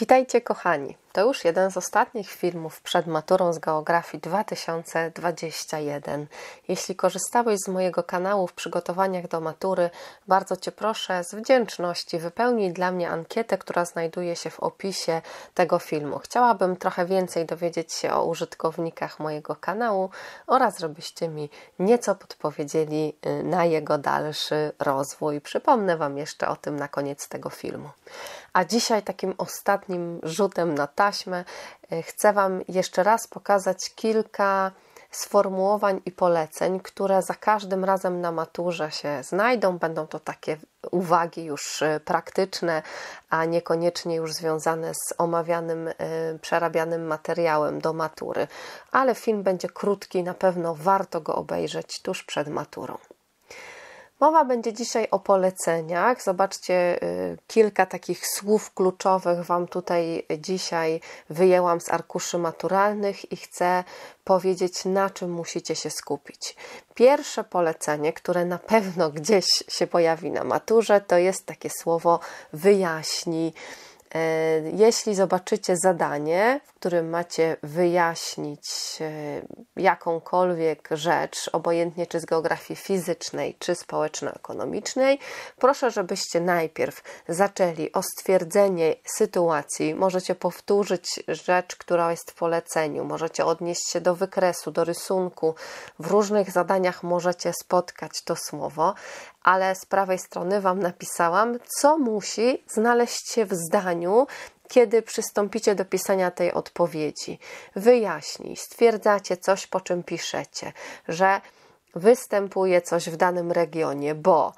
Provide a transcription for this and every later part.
Witajcie, kochani. To już jeden z ostatnich filmów przed maturą z geografii 2021. Jeśli korzystałeś z mojego kanału w przygotowaniach do matury, bardzo Cię proszę z wdzięczności wypełnij dla mnie ankietę, która znajduje się w opisie tego filmu. Chciałabym trochę więcej dowiedzieć się o użytkownikach mojego kanału oraz żebyście mi nieco podpowiedzieli y, na jego dalszy rozwój. Przypomnę Wam jeszcze o tym na koniec tego filmu. A dzisiaj takim ostatnim rzutem na tak taśmę, e, chcę Wam jeszcze raz pokazać kilka sformułowań i poleceń, które za każdym razem na maturze się znajdą. Będą to takie uwagi już e, praktyczne, a niekoniecznie już związane z omawianym, e, przerabianym materiałem do matury. Ale film będzie krótki, na pewno warto go obejrzeć tuż przed maturą. Mowa będzie dzisiaj o poleceniach. Zobaczcie, y, kilka takich słów kluczowych Wam tutaj dzisiaj wyjęłam z arkuszy maturalnych i chcę powiedzieć, na czym musicie się skupić. Pierwsze polecenie, które na pewno gdzieś się pojawi na maturze, to jest takie słowo wyjaśnij E, jeśli zobaczycie zadanie, w którym macie wyjaśnić e, jakąkolwiek rzecz, obojętnie czy z geografii fizycznej, czy społeczno-ekonomicznej, proszę, żebyście najpierw zaczęli o stwierdzenie sytuacji. Możecie powtórzyć rzecz, która jest w poleceniu, możecie odnieść się do wykresu, do rysunku. W różnych zadaniach możecie spotkać to słowo, ale z prawej strony Wam napisałam, co musi znaleźć się w zdaniu, kiedy przystąpicie do pisania tej odpowiedzi. Wyjaśnij, stwierdzacie coś, po czym piszecie, że występuje coś w danym regionie, bo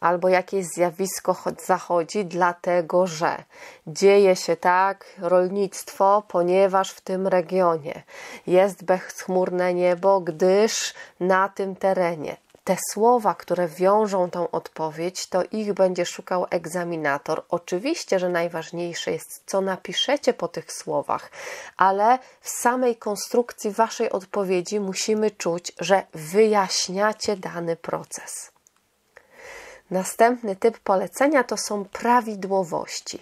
albo jakieś zjawisko zachodzi, dlatego że dzieje się tak rolnictwo, ponieważ w tym regionie jest bezchmurne niebo, gdyż na tym terenie te słowa, które wiążą tą odpowiedź, to ich będzie szukał egzaminator. Oczywiście, że najważniejsze jest, co napiszecie po tych słowach, ale w samej konstrukcji waszej odpowiedzi musimy czuć, że wyjaśniacie dany proces. Następny typ polecenia to są prawidłowości.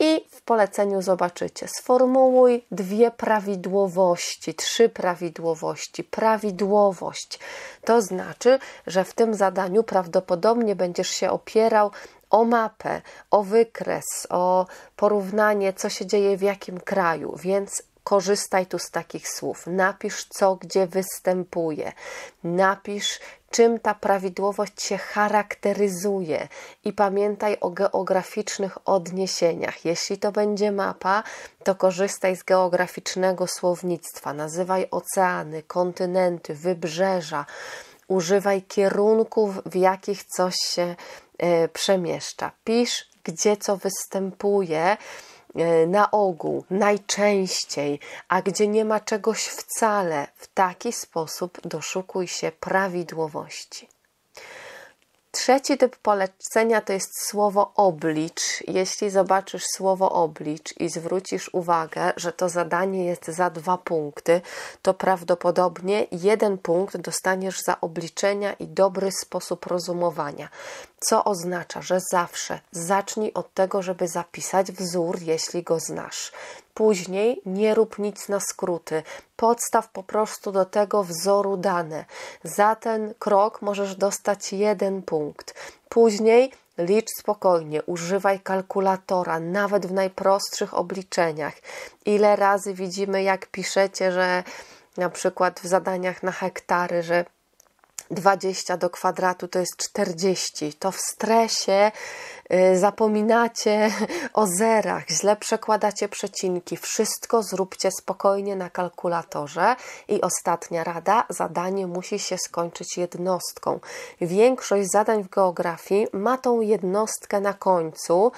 I w poleceniu zobaczycie. Sformułuj dwie prawidłowości, trzy prawidłowości. Prawidłowość to znaczy, że w tym zadaniu prawdopodobnie będziesz się opierał o mapę, o wykres, o porównanie, co się dzieje w jakim kraju, więc korzystaj tu z takich słów. Napisz, co gdzie występuje. Napisz, czym ta prawidłowość się charakteryzuje i pamiętaj o geograficznych odniesieniach. Jeśli to będzie mapa, to korzystaj z geograficznego słownictwa. Nazywaj oceany, kontynenty, wybrzeża. Używaj kierunków, w jakich coś się y, przemieszcza. Pisz, gdzie co występuje E, na ogół, najczęściej, a gdzie nie ma czegoś wcale, w taki sposób doszukuj się prawidłowości. Trzeci typ polecenia to jest słowo oblicz. Jeśli zobaczysz słowo oblicz i zwrócisz uwagę, że to zadanie jest za dwa punkty, to prawdopodobnie jeden punkt dostaniesz za obliczenia i dobry sposób rozumowania. Co oznacza, że zawsze zacznij od tego, żeby zapisać wzór, jeśli go znasz później nie rób nic na skróty. Podstaw po prostu do tego wzoru dane. Za ten krok możesz dostać jeden punkt. Później Licz spokojnie, używaj kalkulatora, nawet w najprostszych obliczeniach. Ile razy widzimy, jak piszecie, że na przykład w zadaniach na hektary, że 20 do kwadratu to jest 40. To w stresie y, zapominacie o zerach, źle przekładacie przecinki. Wszystko zróbcie spokojnie na kalkulatorze. I ostatnia rada: zadanie musi się skończyć jednostką. Większość zadań w geografii ma tą jednostkę na końcu.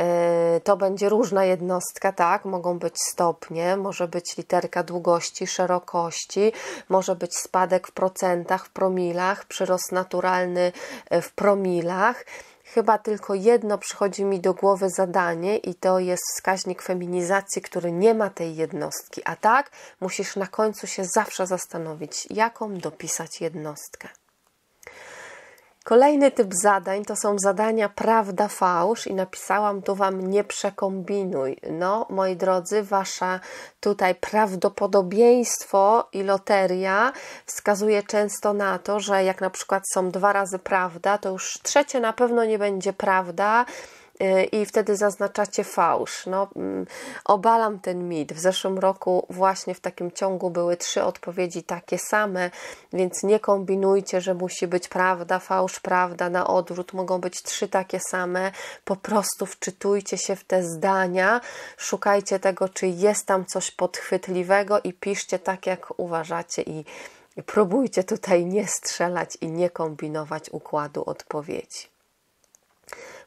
E, to będzie różna jednostka, tak? Mogą być stopnie, może być literka długości, szerokości, może być spadek w procentach, w promilach, przyrost naturalny e, w promilach. Chyba tylko jedno przychodzi mi do głowy zadanie, i to jest wskaźnik feminizacji, który nie ma tej jednostki. A tak musisz na końcu się zawsze zastanowić, jaką dopisać jednostkę. Kolejny typ zadań to są zadania prawda, fałsz i napisałam tu Wam nie przekombinuj. No, moi drodzy, Wasza tutaj prawdopodobieństwo i loteria wskazuje często na to, że jak na przykład są dwa razy prawda, to już trzecie na pewno nie będzie prawda Y, i wtedy zaznaczacie fałsz. No, mm, obalam ten mit. W zeszłym roku właśnie w takim ciągu były trzy odpowiedzi takie same, więc nie kombinujcie, że musi być prawda, fałsz, prawda, na odwrót. Mogą być trzy takie same. Po prostu wczytujcie się w te zdania, szukajcie tego, czy jest tam coś podchwytliwego i piszcie tak, jak uważacie i próbujcie tutaj nie strzelać i nie kombinować układu odpowiedzi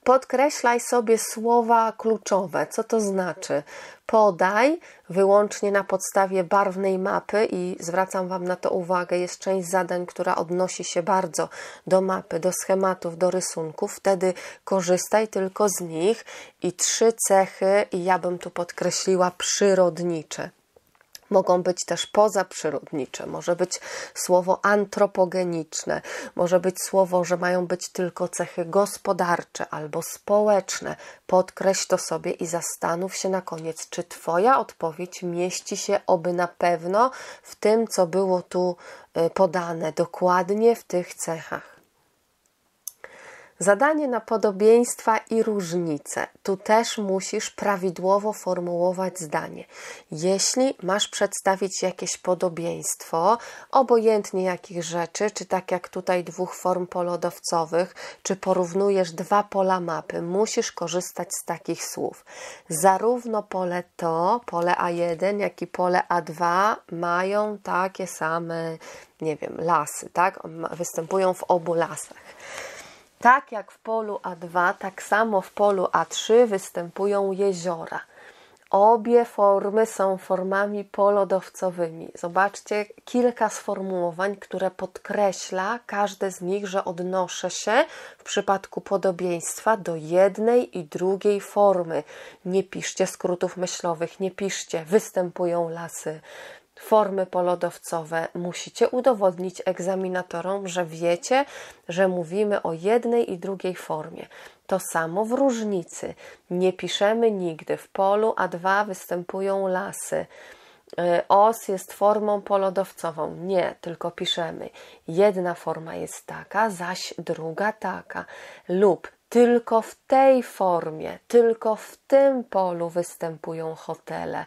podkreślaj sobie słowa kluczowe. Co to znaczy? Podaj wyłącznie na podstawie barwnej mapy i zwracam Wam na to uwagę. Jest część zadań, która odnosi się bardzo do mapy, do schematów, do rysunków. Wtedy korzystaj tylko z nich i trzy cechy, i ja bym tu podkreśliła przyrodnicze. Mogą być też pozaprzyrodnicze, może być słowo antropogeniczne, może być słowo, że mają być tylko cechy gospodarcze albo społeczne. Podkreśl to sobie i zastanów się na koniec, czy Twoja odpowiedź mieści się oby na pewno w tym, co było tu y, podane, dokładnie w tych cechach. Zadanie na podobieństwa i różnice. Tu też musisz prawidłowo formułować zdanie. Jeśli masz przedstawić jakieś podobieństwo, obojętnie jakich rzeczy, czy tak jak tutaj dwóch form polodowcowych, czy porównujesz dwa pola mapy, musisz korzystać z takich słów. Zarówno pole to, pole A1, jak i pole A2 mają takie same, nie wiem, lasy, tak? Występują w obu lasach. Tak jak w polu A2, tak samo w polu A3 występują jeziora. Obie formy są formami polodowcowymi. Zobaczcie kilka sformułowań, które podkreśla każde z nich, że odnoszę się w przypadku podobieństwa do jednej i drugiej formy. Nie piszcie skrótów myślowych, nie piszcie występują lasy, formy polodowcowe. Musicie udowodnić egzaminatorom, że wiecie, że mówimy o jednej i drugiej formie. To samo w różnicy. Nie piszemy nigdy w polu, a dwa występują lasy. Y, os jest formą polodowcową. Nie, tylko piszemy. Jedna forma jest taka, zaś druga taka. Lub tylko w tej formie, tylko w tym polu występują hotele.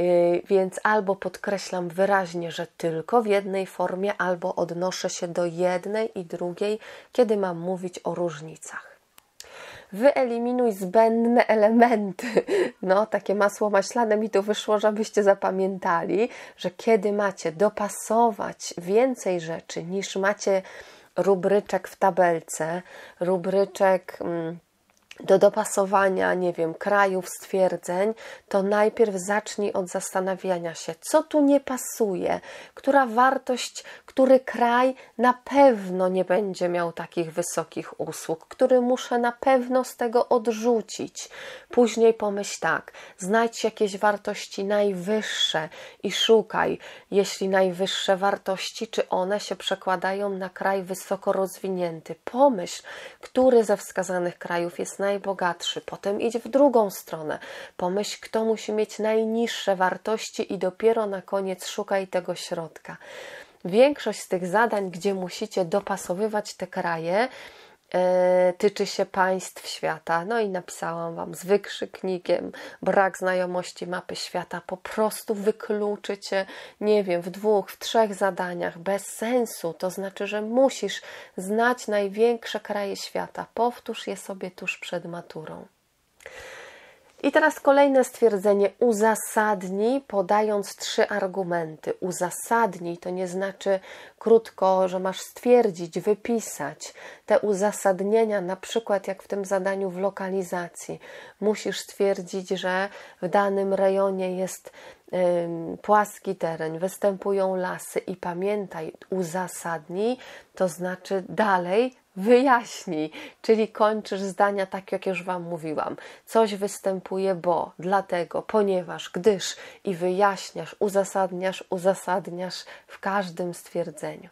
Y, więc albo podkreślam wyraźnie, że tylko w jednej formie, albo odnoszę się do jednej i drugiej, kiedy mam mówić o różnicach. Wyeliminuj zbędne elementy. No, takie masło maślane mi tu wyszło, żebyście zapamiętali, że kiedy macie dopasować więcej rzeczy niż macie rubryczek w tabelce, rubryczek. Mm, do dopasowania, nie wiem, krajów, stwierdzeń, to najpierw zacznij od zastanawiania się, co tu nie pasuje, która wartość, który kraj na pewno nie będzie miał takich wysokich usług, który muszę na pewno z tego odrzucić. Później pomyśl tak, znajdź jakieś wartości najwyższe i szukaj, jeśli najwyższe wartości, czy one się przekładają na kraj wysoko rozwinięty. Pomyśl, który ze wskazanych krajów jest najbogatszy, potem idź w drugą stronę, pomyśl, kto musi mieć najniższe wartości i dopiero na koniec szukaj tego środka. Większość z tych zadań, gdzie musicie dopasowywać te kraje, E, tyczy się państw świata. No i napisałam Wam z wykrzyknikiem, brak znajomości mapy świata po prostu wykluczy Cię, nie wiem, w dwóch, w trzech zadaniach, bez sensu. To znaczy, że musisz znać największe kraje świata. Powtórz je sobie tuż przed maturą. I teraz kolejne stwierdzenie: uzasadnij, podając trzy argumenty. Uzasadnij to nie znaczy krótko, że masz stwierdzić, wypisać. Te uzasadnienia, na przykład jak w tym zadaniu w lokalizacji, musisz stwierdzić, że w danym rejonie jest płaski teren, występują lasy i pamiętaj, uzasadnij, to znaczy dalej wyjaśnij, czyli kończysz zdania tak, jak już Wam mówiłam. Coś występuje, bo, dlatego, ponieważ, gdyż i wyjaśniasz, uzasadniasz, uzasadniasz w każdym stwierdzeniu.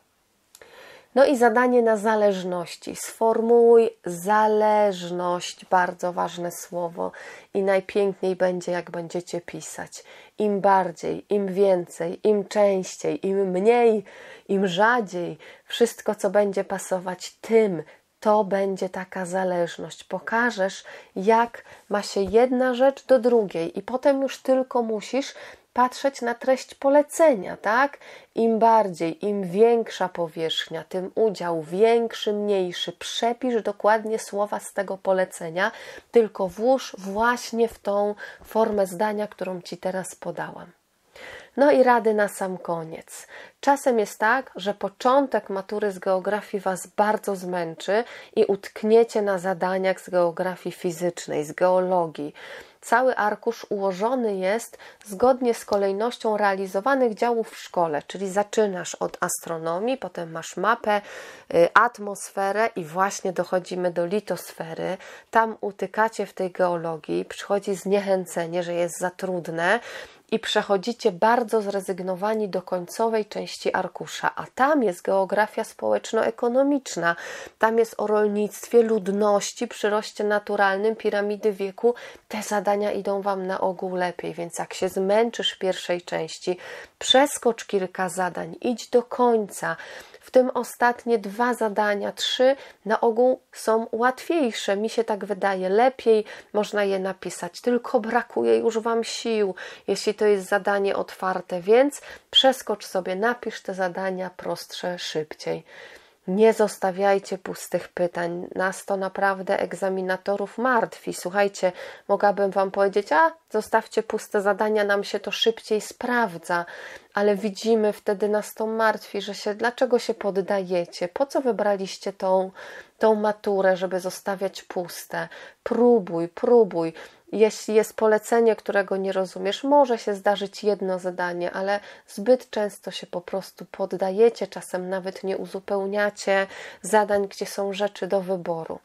No i zadanie na zależności. Sformułuj zależność, bardzo ważne słowo, i najpiękniej będzie, jak będziecie pisać. Im bardziej, im więcej, im częściej, im mniej, im rzadziej, wszystko, co będzie pasować, tym to będzie taka zależność. Pokażesz, jak ma się jedna rzecz do drugiej, i potem już tylko musisz patrzeć na treść polecenia, tak? Im bardziej, im większa powierzchnia, tym udział większy, mniejszy. Przepisz dokładnie słowa z tego polecenia, tylko włóż właśnie w tą formę zdania, którą Ci teraz podałam. No i rady na sam koniec. Czasem jest tak, że początek matury z geografii Was bardzo zmęczy i utkniecie na zadaniach z geografii fizycznej, z geologii. Cały arkusz ułożony jest zgodnie z kolejnością realizowanych działów w szkole, czyli zaczynasz od astronomii, potem masz mapę, y, atmosferę i właśnie dochodzimy do litosfery. Tam utykacie w tej geologii, przychodzi zniechęcenie, że jest za trudne, i przechodzicie bardzo zrezygnowani do końcowej części arkusza, a tam jest geografia społeczno-ekonomiczna, tam jest o rolnictwie, ludności, przyroście naturalnym, piramidy wieku. Te zadania idą Wam na ogół lepiej, więc jak się zmęczysz pierwszej części, przeskocz kilka zadań, idź do końca. W tym ostatnie dwa zadania, trzy na ogół są łatwiejsze. Mi się tak wydaje, lepiej można je napisać, tylko brakuje już Wam sił. Jeśli to jest zadanie otwarte, więc przeskocz sobie, napisz te zadania prostsze, szybciej. Nie zostawiajcie pustych pytań. Nas to naprawdę egzaminatorów martwi. Słuchajcie, mogłabym Wam powiedzieć, a zostawcie puste zadania, nam się to szybciej sprawdza, ale widzimy wtedy nas to martwi, że się, dlaczego się poddajecie? Po co wybraliście tą, tą maturę, żeby zostawiać puste? Próbuj, próbuj. Jeśli jest polecenie, którego nie rozumiesz, może się zdarzyć jedno zadanie, ale zbyt często się po prostu poddajecie, czasem nawet nie uzupełniacie zadań, gdzie są rzeczy do wyboru.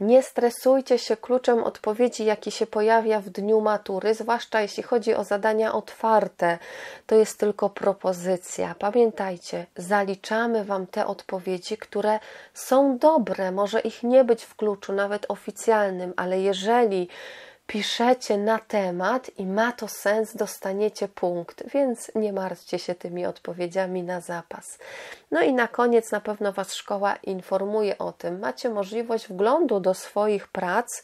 Nie stresujcie się kluczem odpowiedzi, jaki się pojawia w dniu matury, zwłaszcza jeśli chodzi o zadania otwarte. To jest tylko propozycja. Pamiętajcie, zaliczamy Wam te odpowiedzi, które są dobre. Może ich nie być w kluczu, nawet oficjalnym, ale jeżeli piszecie na temat i ma to sens, dostaniecie punkt, więc nie martwcie się tymi odpowiedziami na zapas. No i na koniec na pewno Was szkoła informuje o tym. Macie możliwość wglądu do swoich prac.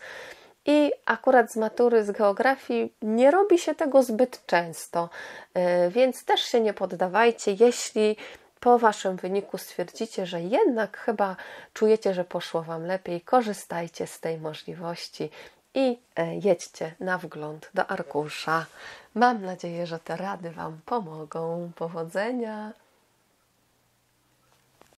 I akurat z matury z geografii nie robi się tego zbyt często, y, więc też się nie poddawajcie, jeśli po waszym wyniku stwierdzicie, że jednak chyba czujecie, że poszło wam lepiej, korzystajcie z tej możliwości i e, jedźcie na wgląd do arkusza. Mam nadzieję, że te rady Wam pomogą. Powodzenia!